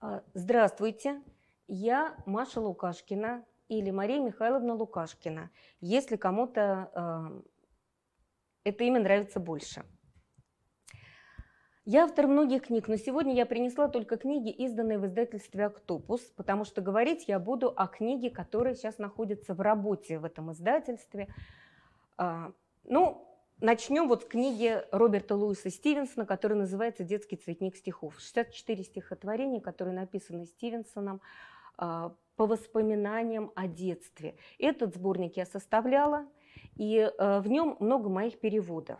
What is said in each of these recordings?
А, здравствуйте, я Маша Лукашкина или Мария Михайловна Лукашкина, если кому-то э, это имя нравится больше. Я автор многих книг, но сегодня я принесла только книги, изданные в издательстве «Октопус», потому что говорить я буду о книге, которая сейчас находится в работе в этом издательстве. А, ну, Начнем вот с книги Роберта Луиса Стивенсона, которая называется «Детский цветник стихов». 64 стихотворения, которые написаны Стивенсоном а, по воспоминаниям о детстве. Этот сборник я составляла, и а, в нем много моих переводов.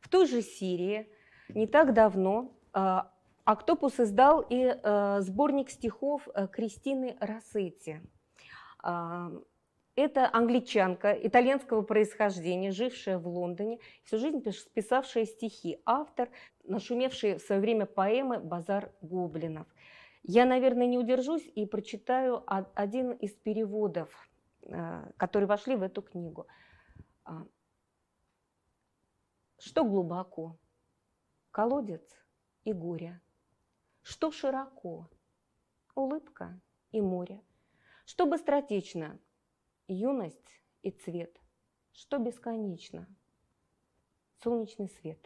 В той же серии не так давно а, Октопус издал и сборник стихов э, Кристины Рассетти это англичанка итальянского происхождения, жившая в Лондоне, всю жизнь писавшая стихи, автор, нашумевший в свое время поэмы «Базар гоблинов». Я, наверное, не удержусь и прочитаю один из переводов, э, которые вошли в эту книгу. А, Что глубоко? Колодец и горе. Что широко? Улыбка и море. Что быстротечно? юность и цвет, что бесконечно, солнечный свет.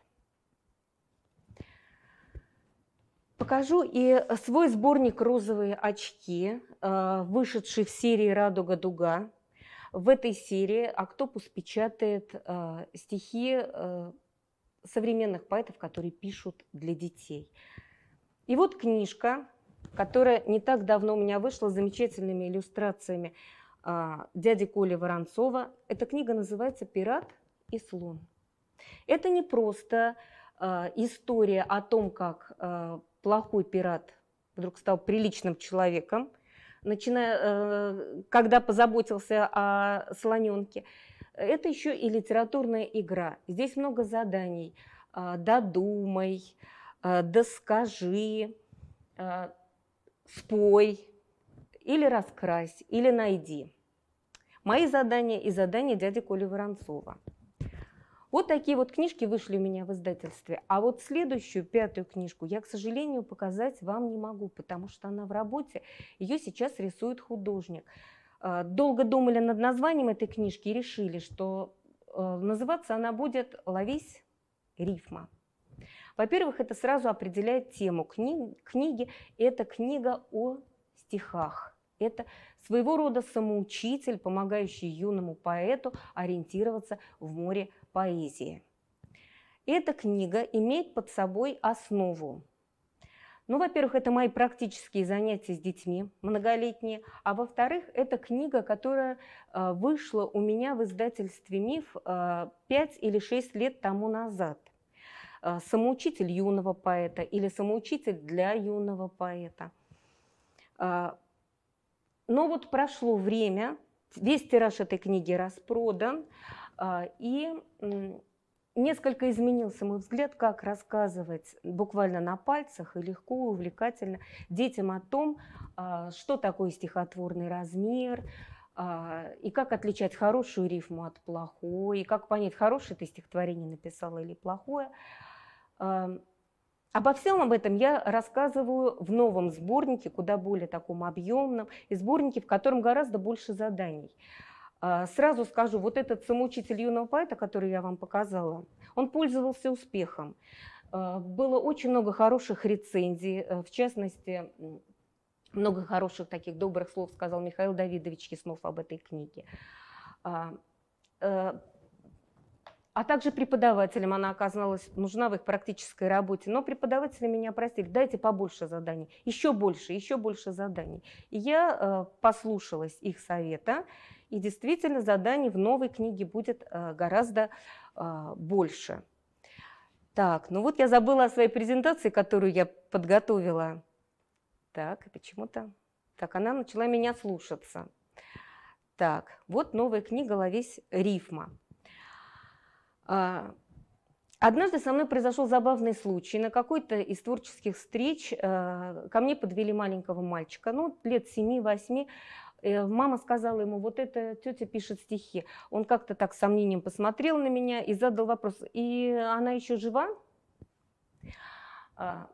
Покажу и свой сборник «Розовые очки», э, вышедший в серии «Радуга Дуга». В этой серии «Октопус» печатает э, стихи э, современных поэтов, которые пишут для детей. И вот книжка, которая не так давно у меня вышла с замечательными иллюстрациями а, дяди Коли Воронцова. Эта книга называется «Пират и слон». Это не просто а, история о том, как а, плохой пират вдруг стал приличным человеком, начиная, когда позаботился о слоненке. Это еще и литературная игра. Здесь много заданий. Додумай, доскажи, спой, или раскрась, или найди. Мои задания и задания дяди Коли Воронцова. Вот такие вот книжки вышли у меня в издательстве. А вот следующую, пятую книжку я, к сожалению, показать вам не могу, потому что она в работе. Ее сейчас рисует художник. А, долго думали над названием этой книжки и решили, что э, называться она будет «Ловись рифма». Во-первых, это сразу определяет тему книги. Это книга о стихах. Это своего рода самоучитель, помогающий юному поэту ориентироваться в море поэзии. Эта книга имеет под собой основу. Ну, во-первых, это мои практические занятия с детьми многолетние, а во-вторых, это книга, которая э, вышла у меня в издательстве «Миф» 5 э, или 6 лет тому назад э, самоучитель юного поэта или самоучитель для юного поэта. Но вот прошло время, весь тираж этой книги распродан, а, и несколько изменился мой взгляд, как рассказывать буквально на пальцах и легко, увлекательно детям о том, а, что такое стихотворный размер, а, и как отличать хорошую рифму от плохой, и как понять, хорошее ты стихотворение написала или плохое. Обо всем об этом я рассказываю в новом сборнике, куда более таком объемном, и сборнике, в котором гораздо больше заданий. А, сразу скажу, вот этот самоучитель юного поэта, который я вам показала, он пользовался успехом. А, было очень много хороших рецензий, э, в частности, много хороших таких добрых слов сказал Михаил Давидович Яснов об этой книге а, э, а также преподавателям она оказалась нужна в их практической работе. Но преподаватели меня просили, дайте побольше заданий, еще больше, еще больше заданий. И я э, послушалась их совета, и действительно заданий в новой книге будет э, гораздо э, больше. Так, ну вот я забыла о своей презентации, которую я подготовила. Так, и почему-то... Так, она начала меня слушаться. Так, вот новая книга «Ловись рифма». А, однажды со мной произошел забавный случай. На какой-то из творческих встреч э, ко мне подвели маленького мальчика, ну, лет 7-8. Э, мама сказала ему, вот эта тетя пишет стихи. Он как-то так с сомнением посмотрел на меня и задал вопрос, и она еще жива? А,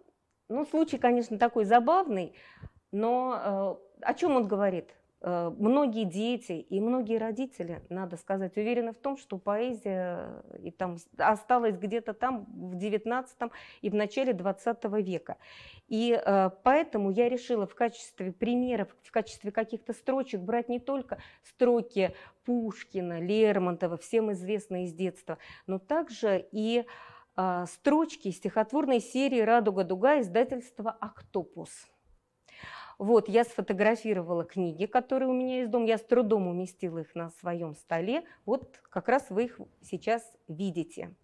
ну, случай, конечно, такой забавный, но э, о чем он говорит? Э, многие дети и многие родители, надо сказать, уверены в том, что поэзия э, и там осталась где-то там в 19 и в начале 20 века. И э, поэтому я решила в качестве примеров, в качестве каких-то строчек брать не только строки Пушкина, Лермонтова, всем известные из детства, но также и строчки из стихотворной серии «Радуга-дуга» издательства «Октопус». Вот, я сфотографировала книги, которые у меня есть дома. Я с трудом уместила их на своем столе. Вот как раз вы их сейчас видите.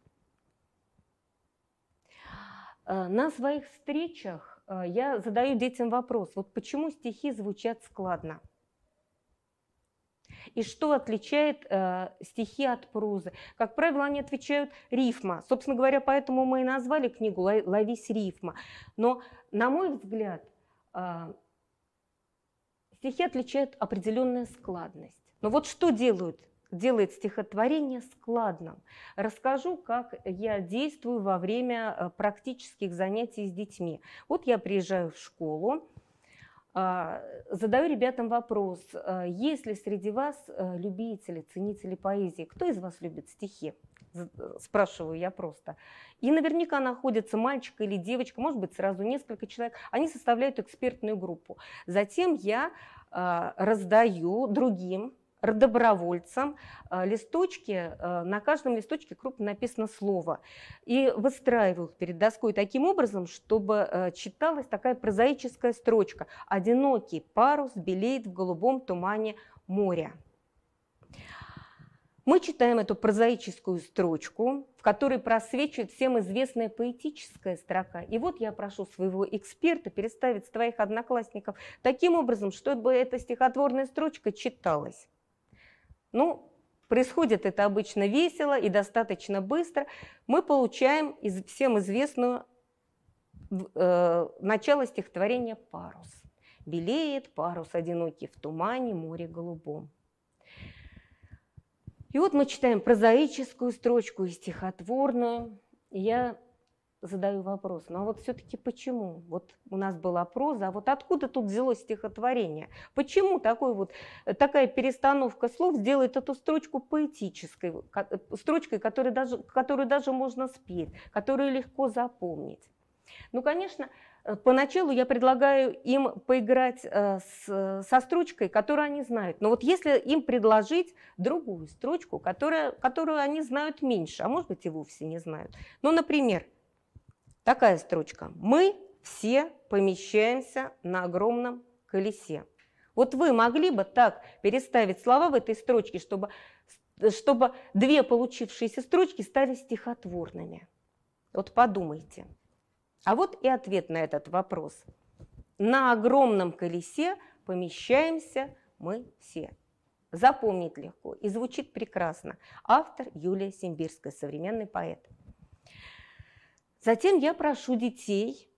А, на своих встречах а, я задаю детям вопрос, вот почему стихи звучат складно? И что отличает э, стихи от прозы? Как правило, они отвечают рифма. Собственно говоря, поэтому мы и назвали книгу «Ловись рифма». Но, на мой взгляд, э, Стихи отличают определенная складность. Но вот что делают делает стихотворение складным. Расскажу, как я действую во время э, практических занятий с детьми. Вот я приезжаю в школу, а, задаю ребятам вопрос, э, есть ли среди вас э, любители, ценители поэзии, кто из вас любит стихи? Э, спрашиваю я просто. И наверняка находится мальчик или девочка, может быть, сразу несколько человек. Они составляют экспертную группу. Затем я э, раздаю другим добровольцам э, листочки, э, на каждом листочке крупно написано слово. И выстраиваю их перед доской таким образом, чтобы читалась такая прозаическая строчка «Одинокий парус белеет в голубом тумане моря». Мы читаем эту прозаическую строчку, в которой просвечивает всем известная поэтическая строка. И вот я прошу своего эксперта переставить своих одноклассников таким образом, чтобы эта стихотворная строчка читалась. Ну, происходит это обычно весело и достаточно быстро. Мы получаем из, всем известную э, начало стихотворения «Парус». Белеет парус одинокий в тумане море голубом. И вот мы читаем прозаическую строчку и стихотворную. И я задаю вопрос, ну а вот все-таки почему? Вот у нас была проза, а вот откуда тут взялось стихотворение? Почему такой вот, э, такая перестановка слов сделает эту строчку поэтической, э, строчкой, которую даже, которую даже можно спеть, которую легко запомнить? Ну, конечно, Э, поначалу я предлагаю им поиграть э, с, со строчкой, которую они знают. Но вот если им предложить другую строчку, которая, которую они знают меньше, а может быть и вовсе не знают. Ну, например, такая строчка. Мы все помещаемся на огромном колесе. Вот вы могли бы так переставить слова в этой строчке, чтобы, э, чтобы две получившиеся строчки стали стихотворными. Вот подумайте. А вот и ответ на этот вопрос. На огромном колесе помещаемся мы все. Запомнить легко и звучит прекрасно. Автор Юлия Симбирская, современный поэт. Затем я прошу детей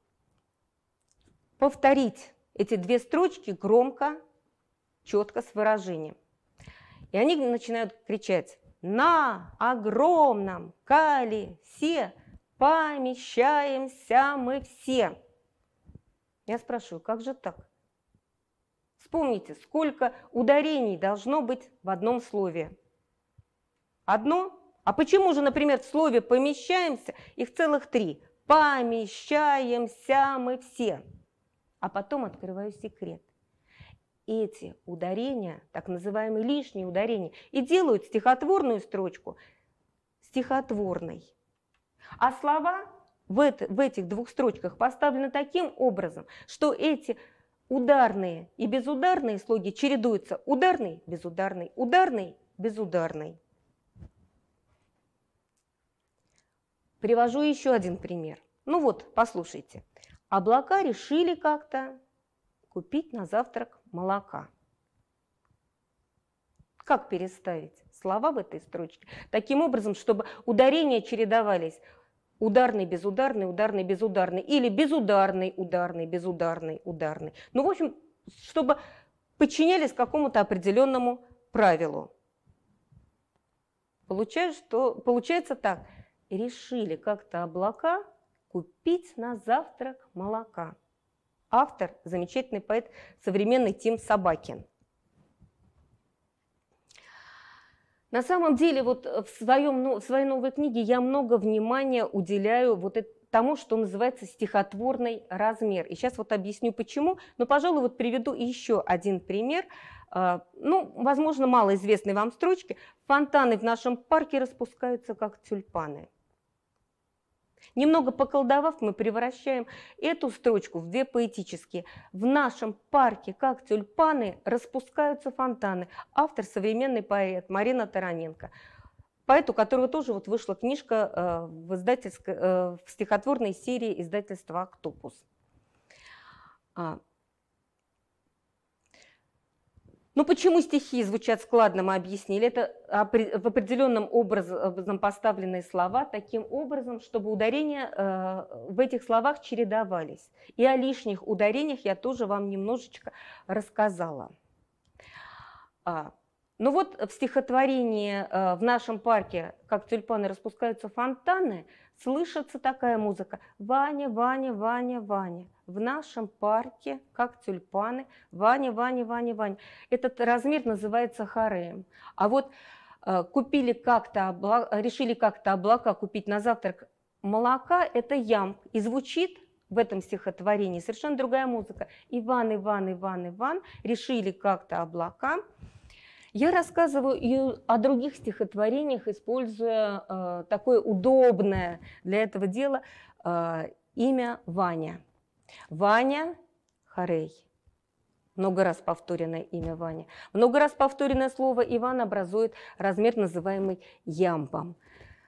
повторить эти две строчки громко, четко с выражением. И они начинают кричать «На огромном колесе помещаемся мы все. Я спрашиваю, как же так? Вспомните, сколько ударений должно быть в одном слове. Одно? А почему же, например, в слове «помещаемся» их целых три? Помещаемся мы все. А потом открываю секрет. Эти ударения, так называемые лишние ударения, и делают стихотворную строчку стихотворной. А слова в, это, в этих двух строчках поставлены таким образом, что эти ударные и безударные слоги чередуются ударный, безударный, ударный, безударный. Привожу еще один пример. Ну вот, послушайте. Облака решили как-то купить на завтрак молока. Как переставить слова в этой строчке? Таким образом, чтобы ударения чередовались. Ударный, безударный, ударный, безударный. Или безударный, ударный, безударный, ударный. Ну, в общем, чтобы подчинялись какому-то определенному правилу. Получаю, что, получается так. Решили как-то облака купить на завтрак молока. Автор – замечательный поэт современный Тим Собакин – На самом деле, вот э, в, своем, в своей новой книге я много внимания уделяю вот тому, что называется стихотворный размер. И сейчас вот объясню почему, но, пожалуй, вот приведу еще один пример. А, ну, возможно, малоизвестной вам строчки. Фонтаны в нашем парке распускаются, как тюльпаны. Немного поколдовав, мы превращаем эту строчку в две поэтические. В нашем парке, как тюльпаны, распускаются фонтаны. Автор – современный поэт Марина Тараненко. Поэт, у которого тоже вот вышла книжка э, в, издательской, э, в стихотворной серии издательства «Октопус». А, но ну, почему стихи звучат складно, мы объяснили. Это в определенном образом поставленные слова таким образом, чтобы ударения э, в этих словах чередовались. И о лишних ударениях я тоже вам немножечко рассказала. А, ну вот в стихотворении э, «В нашем парке, как тюльпаны распускаются фонтаны» слышится такая музыка. Ваня, Ваня, Ваня, Ваня. В нашем парке, как тюльпаны, Ваня, Ваня, Ваня, Ваня. Этот размер называется хареем. А вот э, купили как-то, обла... решили как-то облака купить на завтрак молока, это ям. И звучит в этом стихотворении совершенно другая музыка. Иван, Иван, Иван, Иван решили как-то облака я рассказываю и о других стихотворениях, используя э, такое удобное для этого дела э, имя Ваня. Ваня Харей. Много раз повторенное имя Ваня. Много раз повторенное слово Иван образует размер, называемый ямпом.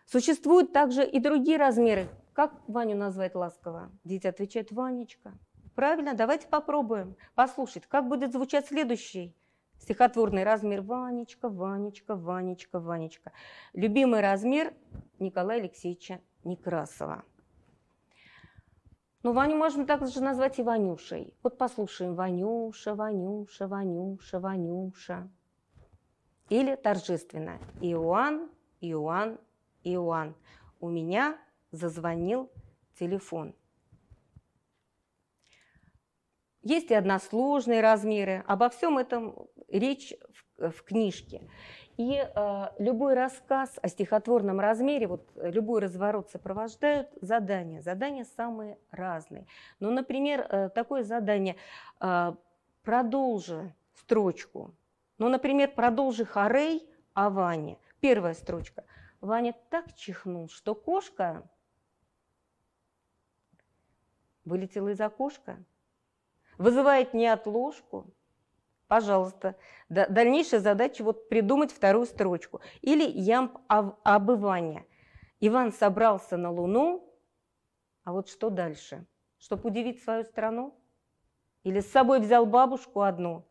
Существуют также и другие размеры. Как Ваню назвать ласково? Дети отвечают «Ванечка». Правильно, давайте попробуем послушать, как будет звучать следующий Стихотворный размер Ванечка, Ванечка, Ванечка, Ванечка. Любимый размер Николая Алексеевича Некрасова. Ну, Ваню можно также назвать и Ванюшей. Вот послушаем Ванюша, Ванюша, Ванюша, Ванюша. Или торжественно Иоанн, Иоанн, Иоанн. У меня зазвонил телефон. Есть и односложные размеры. Обо всем этом речь в, в книжке. И э, любой рассказ о стихотворном размере, вот любой разворот сопровождают задания. Задания самые разные. Ну, например, э, такое задание э, «Продолжи строчку». Ну, например, «Продолжи хорей о Ване». Первая строчка. Ваня так чихнул, что кошка вылетела из окошка, вызывает неотложку – Пожалуйста. Дальнейшая задача вот придумать вторую строчку. Или ямб обывания. Иван собрался на Луну, а вот что дальше? Чтобы удивить свою страну? Или с собой взял бабушку одну?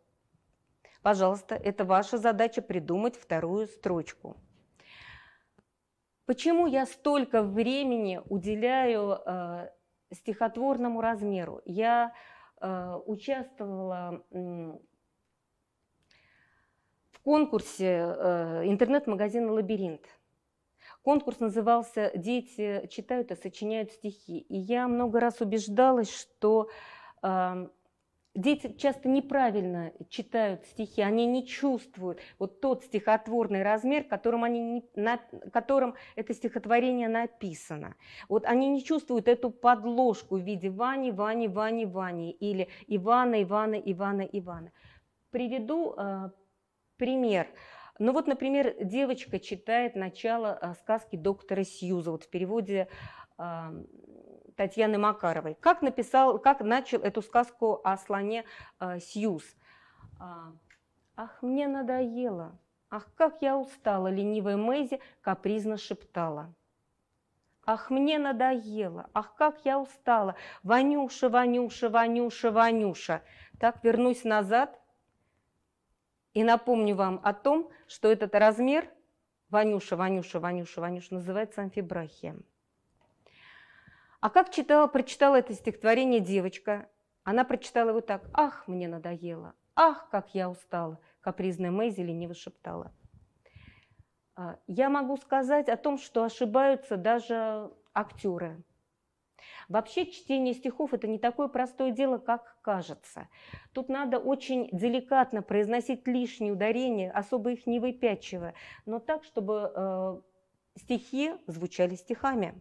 Пожалуйста, это ваша задача придумать вторую строчку. Почему я столько времени уделяю э, стихотворному размеру? Я э, участвовала э, конкурсе э, интернет-магазина «Лабиринт». Конкурс назывался «Дети читают и сочиняют стихи». И я много раз убеждалась, что эм, дети часто неправильно читают стихи, они не чувствуют вот тот стихотворный размер, которым, они не, на, которым это стихотворение написано. Вот они не чувствуют эту подложку в виде Вани, Вани, Вани, Вани или Ивана, Ивана, Ивана, Ивана. Приведу э, пример. Ну вот, например, девочка читает начало а, сказки доктора Сьюза, вот в переводе а, Татьяны Макаровой. Как написал, как начал эту сказку о слоне э, Сьюз? Ах, мне надоело. Ах, как я устала, ленивая Мэйзи капризно шептала. Ах, мне надоело, ах, как я устала, Ванюша, Ванюша, Ванюша, Ванюша. Так вернусь назад, и напомню вам о том, что этот размер, Ванюша, Ванюша, Ванюша, Ванюша, называется амфибрахием. А как читала, прочитала это стихотворение девочка, она прочитала его так. «Ах, мне надоело! Ах, как я устала!» Капризная Мэйзи лениво шептала. А, я могу сказать о том, что ошибаются даже актеры. Вообще чтение стихов – это не такое простое дело, как кажется. Тут надо очень деликатно произносить лишние ударения, особо их не выпячивая, но так, чтобы э, стихи звучали стихами.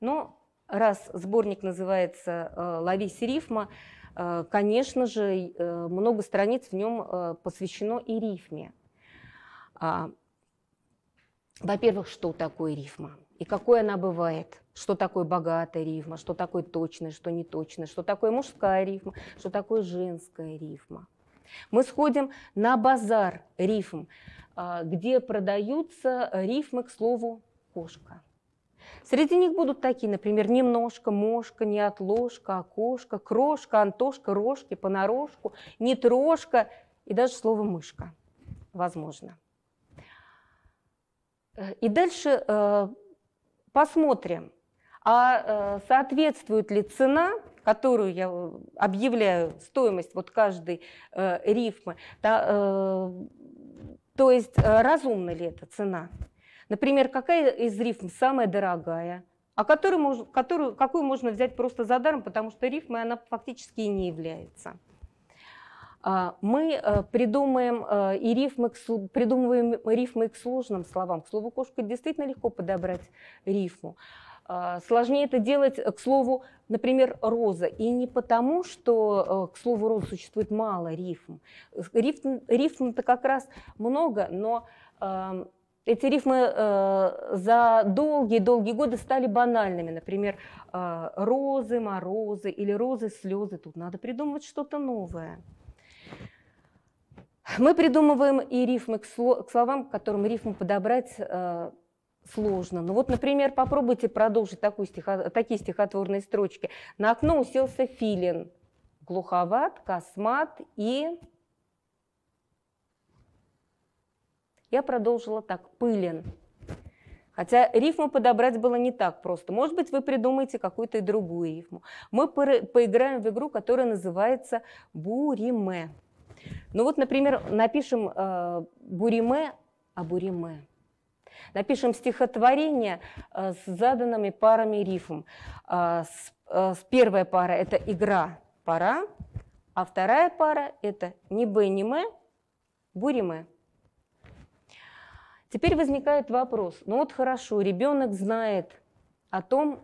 Но раз сборник называется э, «Ловись рифма», э, конечно же, э, много страниц в нем э, посвящено и рифме. А, во-первых, что такое рифма и какой она бывает – что такое богатая рифма, что такое точная, что неточная, что такое мужская рифма, что такое женская рифма. Мы сходим на базар рифм, а, где продаются рифмы, к слову, кошка. Среди них будут такие, например, немножко, мошка, неотложка, окошко, крошка, антошка, рожки, понарошку, нетрошка и даже слово мышка, возможно. Э, и дальше э, посмотрим, а э, соответствует ли цена, которую я э, объявляю, стоимость вот каждой э, рифмы, да, то есть разумна ли эта цена? Например, какая из рифм самая дорогая, а которую, которую, какую можно взять просто за даром, потому что рифмой она фактически и не является. А, мы придумаем и рифмы, придумываем рифмы к сложным словам. К слову «кошка» действительно легко подобрать рифму. А, сложнее это делать, э, к слову, например, роза. И не потому, что, э, к слову, роза существует мало рифм. Рифм, рифм как раз много, но эти рифмы э, за долгие-долгие годы стали банальными. Например, а, розы, морозы или розы, слезы. Тут надо придумывать что-то новое. Мы придумываем и рифмы к, словам, к которым рифму подобрать сложно. Ну вот, например, попробуйте продолжить такую стихо... такие стихотворные строчки. На окно уселся филин, глуховат, космат и... Я продолжила так, пылен. Хотя рифму подобрать было не так просто. Может быть, вы придумаете какую-то и другую рифму. Мы поиграем в игру, которая называется «Буриме». Ну вот, например, напишем э, «Буриме» а «Буриме» напишем стихотворение э, с заданными парами рифм. Э, э, первая пара – это игра пара, а вторая пара – это не б, не м, буриме. Теперь возникает вопрос, ну вот хорошо, ребенок знает о том,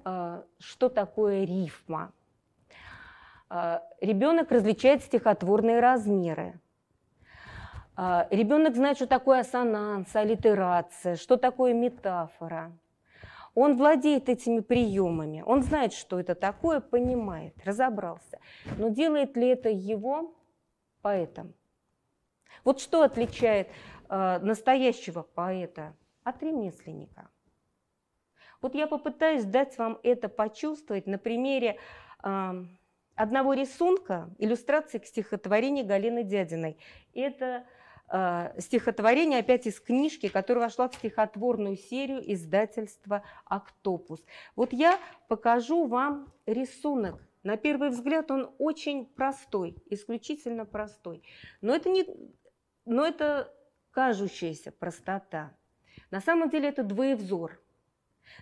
что такое рифма. Ребенок различает стихотворные размеры – а, Ребенок знает, что такое ассонанс, аллитерация, что такое метафора. Он владеет этими приемами, он знает, что это такое, понимает, разобрался. Но делает ли это его поэтом? Вот что отличает э, настоящего поэта от ремесленника? Вот я попытаюсь дать вам это почувствовать на примере э, одного рисунка, иллюстрации к стихотворению Галины Дядиной. Это а, стихотворение опять из книжки, которая вошла в стихотворную серию издательства «Октопус». Вот я покажу вам рисунок. На первый взгляд он очень простой, исключительно простой. Но это, не, но это кажущаяся простота. На самом деле это двоевзор.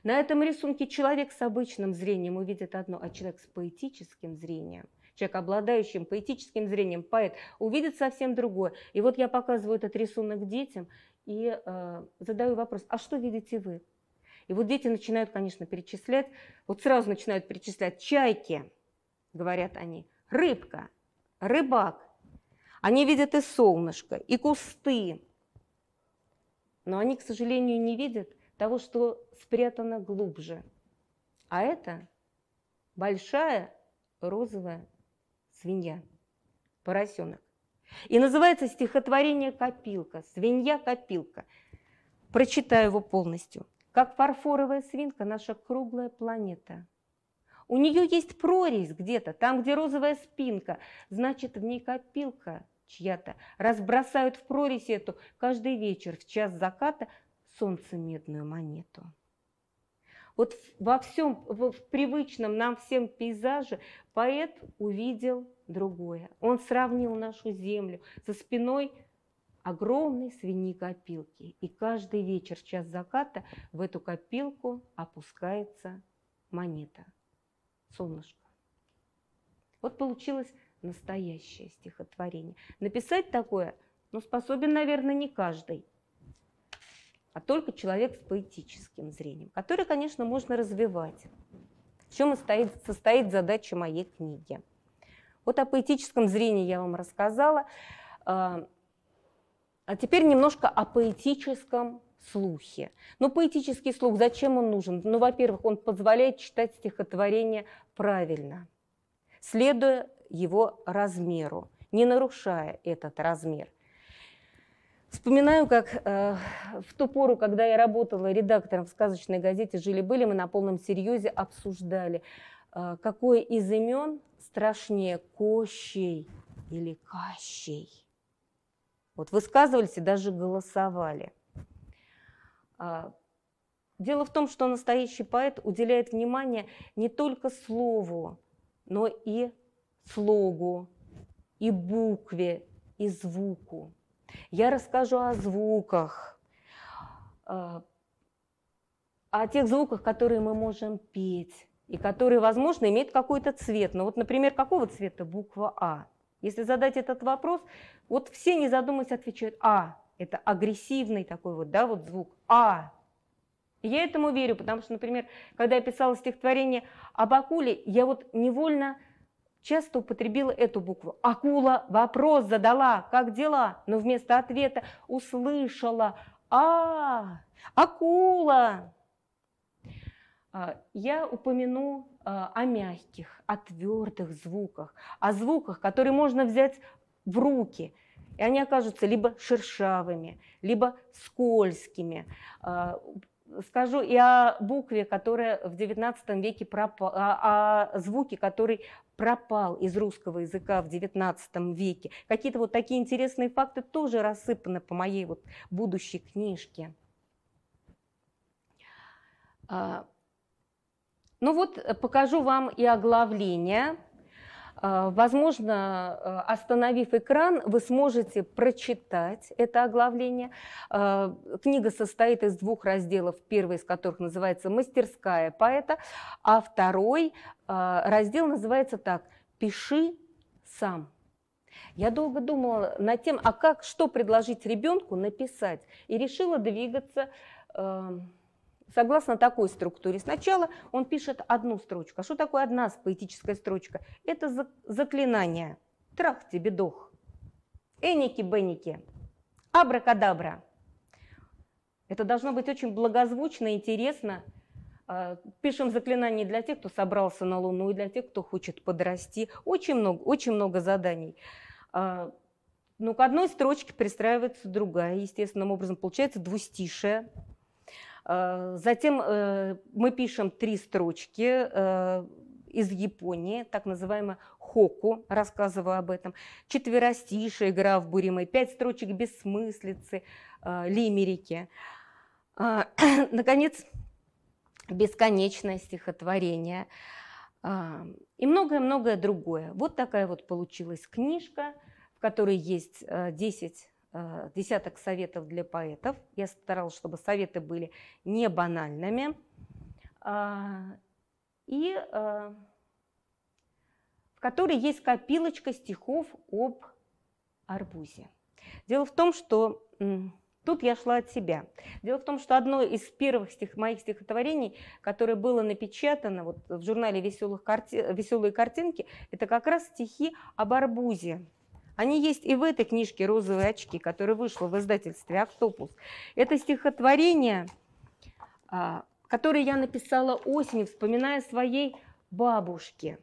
На этом рисунке человек с обычным зрением увидит одно, а человек с поэтическим зрением человек, обладающим поэтическим зрением, поэт, увидит совсем другое. И вот я показываю этот рисунок детям и э, задаю вопрос, а что видите вы? И вот дети начинают, конечно, перечислять, вот сразу начинают перечислять чайки, говорят они, рыбка, рыбак. Они видят и солнышко, и кусты. Но они, к сожалению, не видят того, что спрятано глубже. А это большая розовая свинья, поросенок. И называется стихотворение «Копилка», «Свинья-копилка». Прочитаю его полностью. Как фарфоровая свинка наша круглая планета. У нее есть прорезь где-то, там, где розовая спинка, значит, в ней копилка чья-то. Разбросают в прорезь эту каждый вечер в час заката солнце медную монету. Вот во всем, в, привычном нам всем пейзаже поэт увидел другое. Он сравнил нашу землю со спиной огромной свиньи копилки. И каждый вечер час заката в эту копилку опускается монета, солнышко. Вот получилось настоящее стихотворение. Написать такое, ну, способен, наверное, не каждый – а только человек с поэтическим зрением, который, конечно, можно развивать. В чем и состоит задача моей книги. Вот о поэтическом зрении я вам рассказала. А, а теперь немножко о поэтическом слухе. Но ну, поэтический слух, зачем он нужен? Ну, во-первых, он позволяет читать стихотворение правильно, следуя его размеру, не нарушая этот размер. Вспоминаю, как э, в ту пору, когда я работала редактором в сказочной газете «Жили-были», мы на полном серьезе обсуждали, э, какое из имен страшнее – Кощей или Кащей. Вот высказывались и даже голосовали. Э, дело в том, что настоящий поэт уделяет внимание не только слову, но и слогу, и букве, и звуку я расскажу о звуках, э, о тех звуках, которые мы можем петь, и которые, возможно, имеют какой-то цвет. Но ну, вот, например, какого цвета буква А? Если задать этот вопрос, вот все, не задумываясь, отвечают «А». Это агрессивный такой вот, да, вот звук «А». я этому верю, потому что, например, когда я писала стихотворение об акуле, я вот невольно часто употребила эту букву. Акула вопрос задала, как дела, но вместо ответа услышала «А, акула!» а, Я упомяну а, о мягких, о твердых звуках, о звуках, которые можно взять в руки, и они окажутся либо шершавыми, либо скользкими. А, скажу и о букве, которая в XIX веке пропала, о, а звуке, который пропал из русского языка в XIX веке. Какие-то вот такие интересные факты тоже рассыпаны по моей вот будущей книжке. А, ну вот э, покажу вам и оглавление – а, возможно, э, остановив экран, вы сможете прочитать это оглавление. А, книга состоит из двух разделов, первый из которых называется «Мастерская поэта», а второй а, раздел называется так «Пиши сам». Я долго думала над тем, а как, что предложить ребенку написать, и решила двигаться э, согласно такой структуре. Сначала он пишет одну строчку. А что такое одна поэтическая строчка? Это заклинание. Трах тебе дух. Эники-беники. Абракадабра. Это должно быть очень благозвучно, интересно. А, пишем заклинания для тех, кто собрался на Луну, и для тех, кто хочет подрасти. Очень много, очень много заданий. А, Но ну, к одной строчке пристраивается другая, естественным образом. Получается двустишее. Э, затем э, мы пишем три строчки э, из Японии, так называемая Хоку, рассказываю об этом, четверостишие, игра в буримы, пять строчек бессмыслицы, лимерики. Наконец, бесконечное стихотворение и многое-многое другое. Вот такая вот получилась книжка, в которой есть 10 Э, десяток советов для поэтов. Я старалась, чтобы советы были не банальными. А, и э, в которой есть копилочка стихов об арбузе. Дело в том, что Тут я шла от себя. Дело в том, что одно из первых стих, моих стихотворений, которое было напечатано вот, в журнале «Веселых карти... «Веселые картинки», это как раз стихи об арбузе. Они есть и в этой книжке «Розовые очки», которая вышла в издательстве «Октопус». Это стихотворение, а, которое я написала осенью, вспоминая своей бабушке.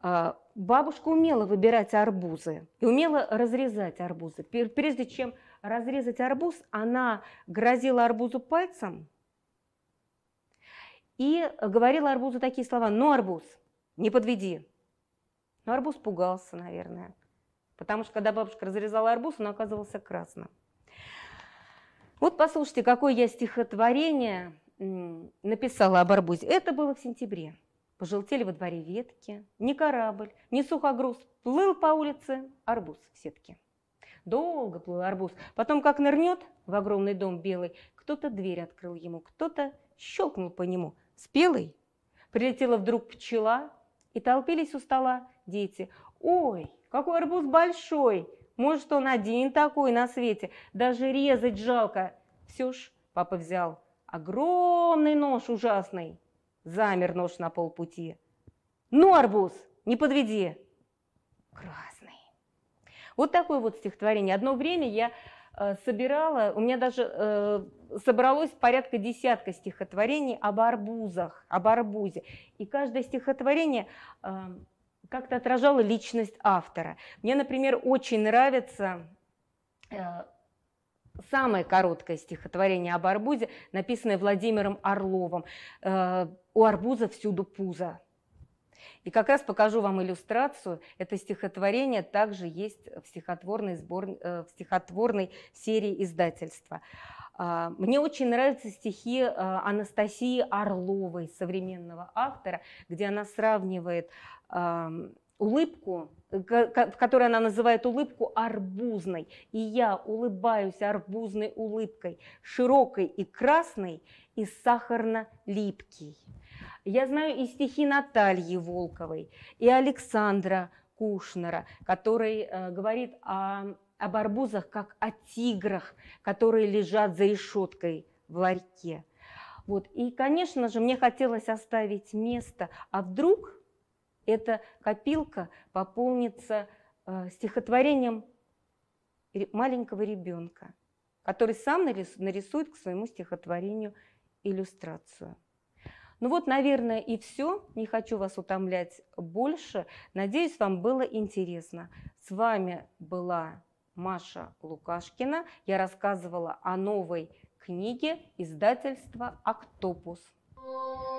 А, бабушка умела выбирать арбузы и умела разрезать арбузы. Прежде чем разрезать арбуз, она грозила арбузу пальцем и говорила арбузу такие слова «Ну, арбуз, не подведи!» Но ну, арбуз пугался, наверное. Потому что когда бабушка разрезала арбуз, он оказывался красным. Вот послушайте, какое я стихотворение написала об арбузе. Это было в сентябре. Пожелтели во дворе ветки, ни корабль, ни сухогруз. Плыл по улице арбуз в сетке. Долго плыл арбуз. Потом, как нырнет в огромный дом белый, кто-то дверь открыл ему, кто-то щелкнул по нему. Спелый. Прилетела вдруг пчела, и толпились у стола дети. Ой, какой арбуз большой, может, он один такой на свете, даже резать жалко. Все ж, папа взял огромный нож ужасный. Замер нож на полпути. Ну, арбуз, не подведи. Красный. Вот такое вот стихотворение. Одно время я э, собирала, у меня даже э, собралось порядка десятка стихотворений об арбузах, об арбузе. И каждое стихотворение э, как-то отражала личность автора. Мне, например, очень нравится э, самое короткое стихотворение об арбузе, написанное Владимиром Орловым. Э, «У арбуза всюду пузо». И как раз покажу вам иллюстрацию. Это стихотворение также есть в стихотворной, сбор... Э, в стихотворной серии издательства. Мне очень нравятся стихи Анастасии Орловой, современного автора, где она сравнивает улыбку, в которой она называет улыбку арбузной. И я улыбаюсь арбузной улыбкой, широкой и красной, и сахарно-липкий. Я знаю и стихи Натальи Волковой, и Александра Кушнера, который э, говорит о, об арбузах как о тиграх, которые лежат за решеткой в ларьке. Вот. И, конечно же, мне хотелось оставить место, а вдруг эта копилка пополнится э, стихотворением маленького ребенка, который сам нарисует к своему стихотворению иллюстрацию. Ну вот, наверное, и все. Не хочу вас утомлять больше. Надеюсь, вам было интересно. С вами была Маша Лукашкина. Я рассказывала о новой книге издательства «Октопус». Thank you.